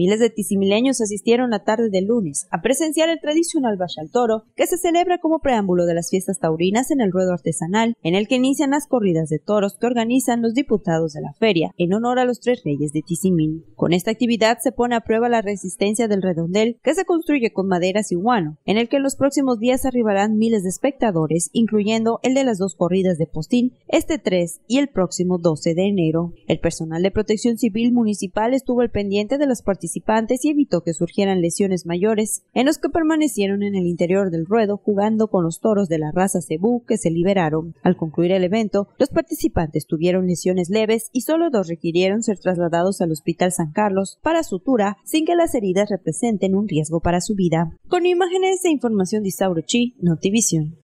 Miles de tisimileños asistieron la tarde del lunes a presenciar el tradicional Valle Toro, que se celebra como preámbulo de las fiestas taurinas en el ruedo artesanal, en el que inician las corridas de toros que organizan los diputados de la feria, en honor a los tres reyes de Tizimín. Con esta actividad se pone a prueba la resistencia del redondel, que se construye con madera y en el que en los próximos días arribarán miles de espectadores, incluyendo el de las dos corridas de postín, este 3 y el próximo 12 de enero. El personal de protección civil municipal estuvo al pendiente de las participaciones participantes y evitó que surgieran lesiones mayores, en los que permanecieron en el interior del ruedo jugando con los toros de la raza cebú que se liberaron. Al concluir el evento, los participantes tuvieron lesiones leves y solo dos requirieron ser trasladados al Hospital San Carlos para sutura sin que las heridas representen un riesgo para su vida. Con imágenes e información de Isauro Chi, Notivision.